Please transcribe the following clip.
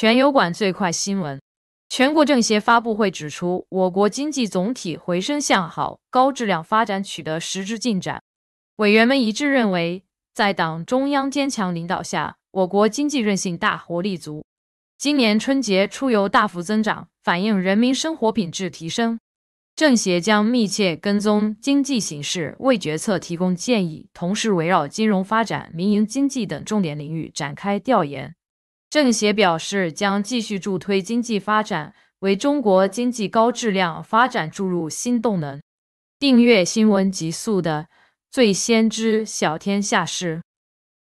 全油管最快新闻，全国政协发布会指出，我国经济总体回升向好，高质量发展取得实质进展。委员们一致认为，在党中央坚强领导下，我国经济韧性大，活力足。今年春节出游大幅增长，反映人民生活品质提升。政协将密切跟踪经济形势，为决策提供建议，同时围绕金融发展、民营经济等重点领域展开调研。政协表示，将继续助推经济发展，为中国经济高质量发展注入新动能。订阅《新闻极速》的，最先知小天下事。